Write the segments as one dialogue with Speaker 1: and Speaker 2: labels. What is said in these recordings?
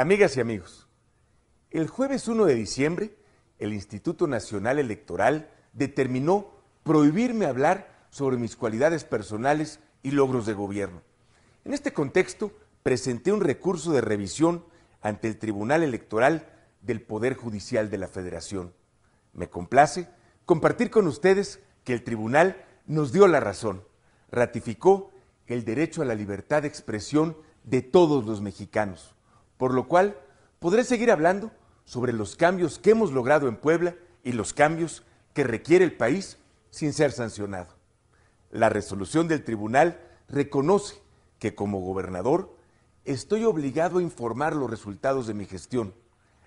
Speaker 1: Amigas y amigos, el jueves 1 de diciembre, el Instituto Nacional Electoral determinó prohibirme hablar sobre mis cualidades personales y logros de gobierno. En este contexto, presenté un recurso de revisión ante el Tribunal Electoral del Poder Judicial de la Federación. Me complace compartir con ustedes que el tribunal nos dio la razón, ratificó el derecho a la libertad de expresión de todos los mexicanos por lo cual podré seguir hablando sobre los cambios que hemos logrado en Puebla y los cambios que requiere el país sin ser sancionado. La resolución del tribunal reconoce que como gobernador estoy obligado a informar los resultados de mi gestión.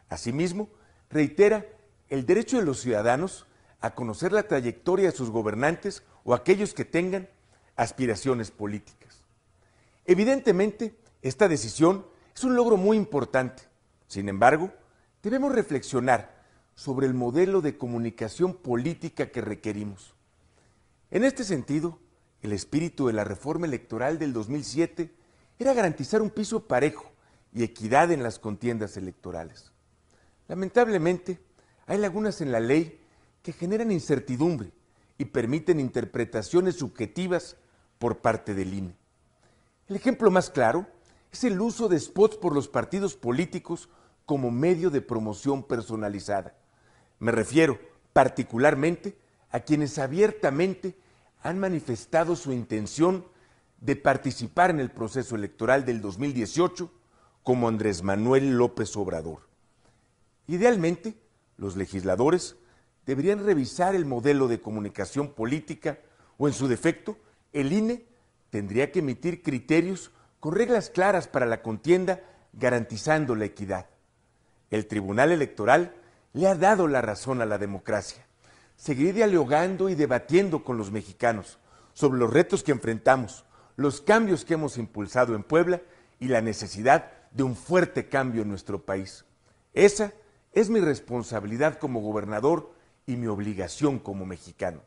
Speaker 1: Asimismo, reitera el derecho de los ciudadanos a conocer la trayectoria de sus gobernantes o aquellos que tengan aspiraciones políticas. Evidentemente, esta decisión es un logro muy importante. Sin embargo, debemos reflexionar sobre el modelo de comunicación política que requerimos. En este sentido, el espíritu de la reforma electoral del 2007 era garantizar un piso parejo y equidad en las contiendas electorales. Lamentablemente, hay lagunas en la ley que generan incertidumbre y permiten interpretaciones subjetivas por parte del INE. El ejemplo más claro es el uso de spots por los partidos políticos como medio de promoción personalizada. Me refiero particularmente a quienes abiertamente han manifestado su intención de participar en el proceso electoral del 2018 como Andrés Manuel López Obrador. Idealmente, los legisladores deberían revisar el modelo de comunicación política o en su defecto, el INE tendría que emitir criterios con reglas claras para la contienda, garantizando la equidad. El Tribunal Electoral le ha dado la razón a la democracia. Seguiré dialogando y debatiendo con los mexicanos sobre los retos que enfrentamos, los cambios que hemos impulsado en Puebla y la necesidad de un fuerte cambio en nuestro país. Esa es mi responsabilidad como gobernador y mi obligación como mexicano.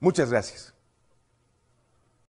Speaker 1: Muchas gracias.